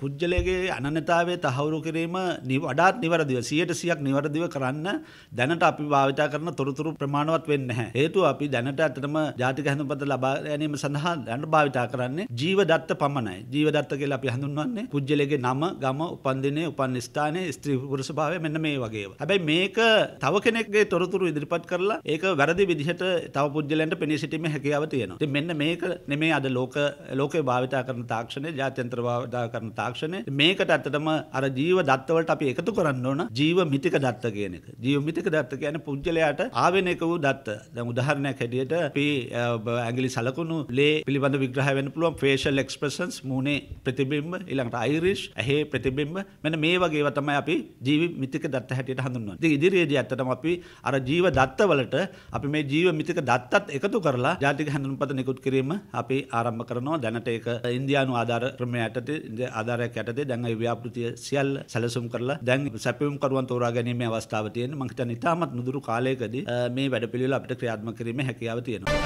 පුද්ගලයගේ අනනතාවේ තහවුරු කිරීම වඩාත් නිවරදිව සියයට සියක් නිවරදිව කරන්න දැනට අපි භාවිතා කරන තොරතුරු ප්‍රමාණවත් වෙන්න හැ. හේතුව අපි දැනට ඇතටම ජාතික හැඳුම්පත ලබා ගැනීම සඳහා දැනට භාවිතා කරන්නේ ජීවදත්ත පමණයි. ජීවදත්ත කියලා අපි හඳුන්වන්නේ පුද්ගලයගේ නම, ගම, උපන්දිනය, උපන් ස්ථානය, ස්ත්‍රී පුරුෂ භාවය මෙන්න මේ වගේව. හැබැයි මේක තව කෙනෙක්ගේ තොරතුරු ඉදිරිපත් කරලා ඒක වැරදි විදිහට තව පුද්ගලයන්ට පෙනී සිටීමේ හැකියාව තියෙනවා. ඉතින් මෙන්න මේක නෙමේ අද ලෝක ලෝකේ භාවිතා කරන තාක්ෂණය ජාත්‍යන්තර භාවිතා කරන කරන තාක්ෂණය මේකට ඇත්තටම අර ජීව දත්තවලට අපි එකතු කරන්න ඕන ජීව මිතික දත්ත කියන එක. ජීව මිතික දත්ත කියන්නේ පුද්ගලයාට ආවෙනක වූ දත්ත. දැන් උදාහරණයක් හැටියට අපි ඇඟිලි සලකුණු ලේ පිළිබඳ විග්‍රහය වෙන්න පුළුවන් facial expressions මූණේ ප්‍රතිබිම්බ ඊළඟට iris ඇහි ප්‍රතිබිම්බ මෙන්න මේ වගේව තමයි අපි ජීව මිතික දත්ත හැටියට හඳුන්වන්නේ. ඉතින් ඉදිරියේදී ඇත්තටම අපි අර ජීව දත්තවලට අපි මේ ජීව මිතික දත්තත් එකතු කරලා ජාතික හැඳුම්පත නිකුත් කිරීම අපි ආරම්භ කරනවා දැනට ඒක ඉන්දියානු ආධාර ක්‍රමය යටතේ ආධාරයක් යටතේ දැන් ඒ ව්‍යාපෘතිය සියල්ල සැලසුම් කරලා දැන් සැපයුම්කරුවන් තෝරා ගැනීමේ අවස්ථාව තියෙන මං හිතන්නේ ඉතාමත් නුදුරු කාලයකදී මේ වැඩපිළිවෙල අපිට ක්‍රියාත්මක කිරීමේ හැකියාව තියෙනවා.